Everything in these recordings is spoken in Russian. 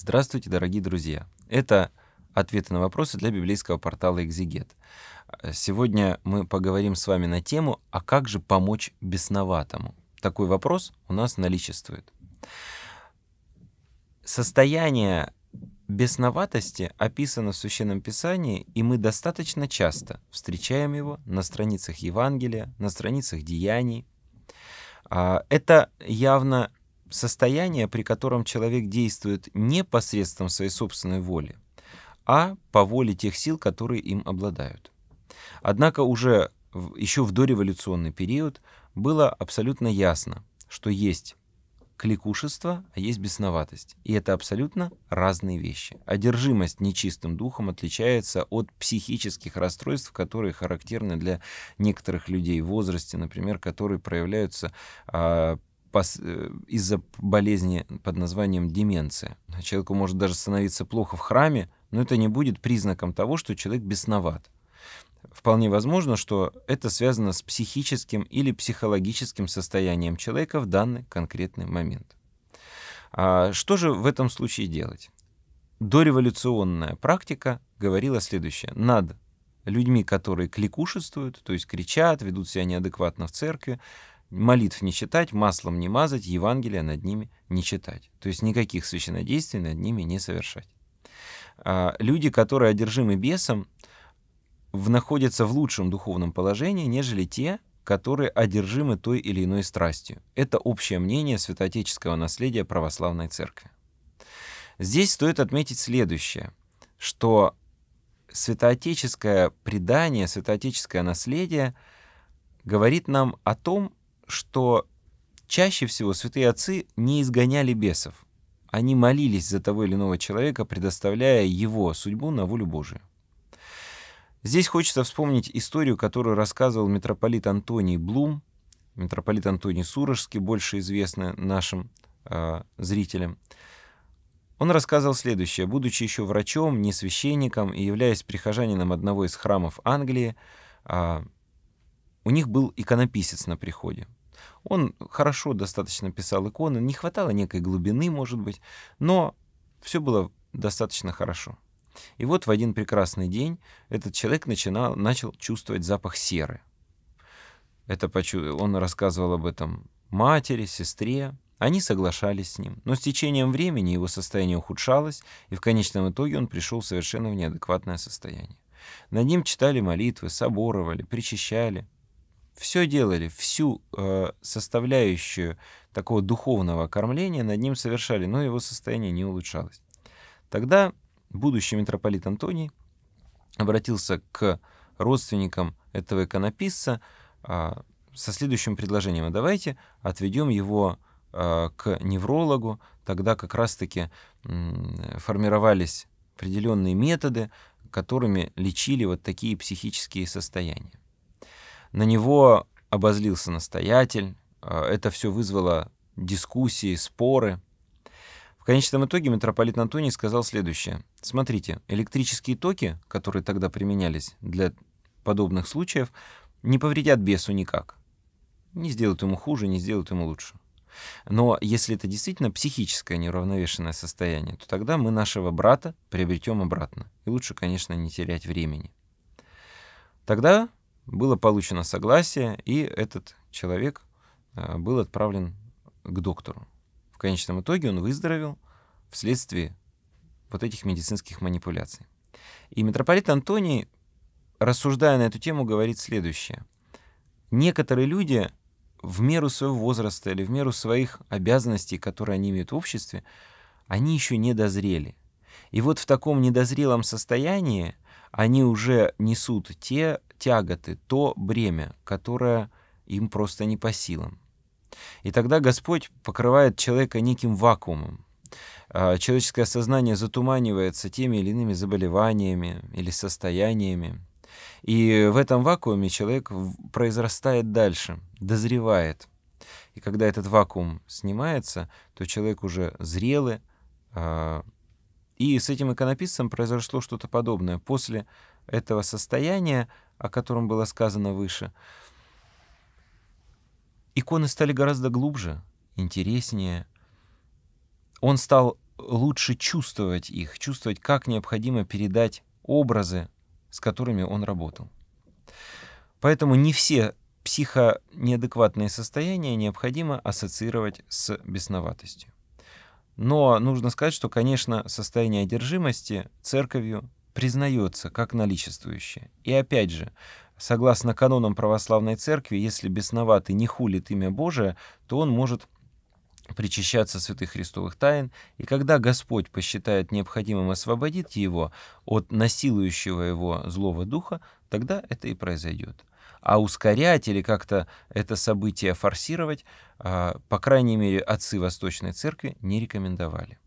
Здравствуйте, дорогие друзья! Это ответы на вопросы для библейского портала «Экзигет». Сегодня мы поговорим с вами на тему «А как же помочь бесноватому?» Такой вопрос у нас наличествует. Состояние бесноватости описано в Священном Писании, и мы достаточно часто встречаем его на страницах Евангелия, на страницах Деяний. А, это явно состояние, при котором человек действует не посредством своей собственной воли, а по воле тех сил, которые им обладают. Однако уже в, еще в дореволюционный период было абсолютно ясно, что есть кликушество, а есть бесноватость. И это абсолютно разные вещи. Одержимость нечистым духом отличается от психических расстройств, которые характерны для некоторых людей в возрасте, например, которые проявляются а, Э, из-за болезни под названием деменция. Человеку может даже становиться плохо в храме, но это не будет признаком того, что человек бесноват. Вполне возможно, что это связано с психическим или психологическим состоянием человека в данный конкретный момент. А что же в этом случае делать? Дореволюционная практика говорила следующее. Над людьми, которые кликушествуют, то есть кричат, ведут себя неадекватно в церкви, молитв не читать, маслом не мазать, Евангелие над ними не читать. То есть никаких священодействий над ними не совершать. А, люди, которые одержимы бесом, находятся в лучшем духовном положении, нежели те, которые одержимы той или иной страстью. Это общее мнение святоотеческого наследия православной церкви. Здесь стоит отметить следующее, что святоотеческое предание, святоотеческое наследие говорит нам о том, что чаще всего святые отцы не изгоняли бесов. Они молились за того или иного человека, предоставляя его судьбу на волю Божию. Здесь хочется вспомнить историю, которую рассказывал митрополит Антоний Блум, митрополит Антоний Сурожский, больше известный нашим э, зрителям. Он рассказывал следующее. Будучи еще врачом, не священником и являясь прихожанином одного из храмов Англии, э, у них был иконописец на приходе. Он хорошо достаточно писал иконы, не хватало некой глубины, может быть, но все было достаточно хорошо. И вот в один прекрасный день этот человек начинал, начал чувствовать запах серы. Это почу... Он рассказывал об этом матери, сестре. Они соглашались с ним. Но с течением времени его состояние ухудшалось, и в конечном итоге он пришел совершенно в неадекватное состояние. На ним читали молитвы, соборовали, причащали все делали, всю э, составляющую такого духовного кормления над ним совершали, но его состояние не улучшалось. Тогда будущий митрополит Антоний обратился к родственникам этого иконописца э, со следующим предложением. А давайте отведем его э, к неврологу, тогда как раз-таки э, формировались определенные методы, которыми лечили вот такие психические состояния. На него обозлился настоятель, э, это все вызвало дискуссии, споры. В конечном итоге митрополит Антоний сказал следующее. Смотрите, электрические токи, которые тогда применялись для подобных случаев, не повредят бесу никак. Не сделают ему хуже, не сделают ему лучше. Но если это действительно психическое неуравновешенное состояние, то тогда мы нашего брата приобретем обратно. И лучше, конечно, не терять времени. Тогда было получено согласие, и этот человек э, был отправлен к доктору. В конечном итоге он выздоровел вследствие вот этих медицинских манипуляций. И митрополит Антоний, рассуждая на эту тему, говорит следующее. Некоторые люди в меру своего возраста или в меру своих обязанностей, которые они имеют в обществе, они еще не дозрели. И вот в таком недозрелом состоянии – они уже несут те тяготы, то бремя, которое им просто не по силам. И тогда Господь покрывает человека неким вакуумом. А, человеческое сознание затуманивается теми или иными заболеваниями или состояниями. И в этом вакууме человек произрастает дальше, дозревает. И когда этот вакуум снимается, то человек уже зрелый, а, и с этим иконописцем произошло что-то подобное. После этого состояния, о котором было сказано выше, иконы стали гораздо глубже, интереснее. Он стал лучше чувствовать их, чувствовать, как необходимо передать образы, с которыми он работал. Поэтому не все психо-неадекватные состояния необходимо ассоциировать с бесноватостью. Но нужно сказать, что, конечно, состояние одержимости церковью признается как наличествующее. И опять же, согласно канонам православной церкви, если бесноватый не хулит имя Божие, то он может причащаться святых христовых тайн, и когда Господь посчитает необходимым освободить его от насилующего его злого духа, тогда это и произойдет а ускорять или как-то это событие форсировать, а, по крайней мере, отцы Восточной Церкви не рекомендовали.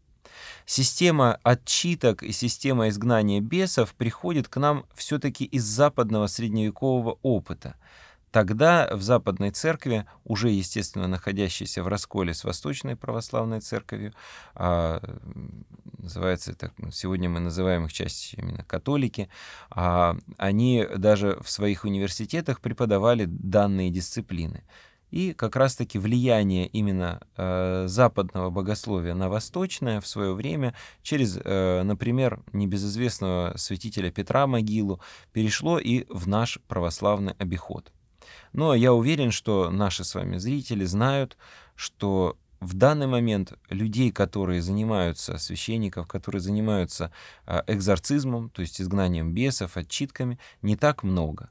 Система отчиток и система изгнания бесов приходит к нам все-таки из западного средневекового опыта – Тогда в Западной Церкви, уже, естественно, находящейся в расколе с Восточной Православной Церковью, а, называется это ну, сегодня мы называем их часть именно католики, а, они даже в своих университетах преподавали данные дисциплины. И как раз-таки влияние именно э, западного богословия на восточное в свое время через, э, например, небезызвестного святителя Петра Могилу перешло и в наш православный обиход. Но я уверен, что наши с вами зрители знают, что в данный момент людей, которые занимаются, священников, которые занимаются а, экзорцизмом, то есть изгнанием бесов, отчитками, не так много.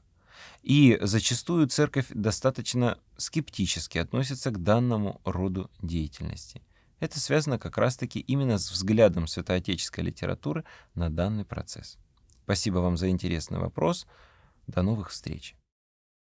И зачастую церковь достаточно скептически относится к данному роду деятельности. Это связано как раз-таки именно с взглядом святоотеческой литературы на данный процесс. Спасибо вам за интересный вопрос. До новых встреч.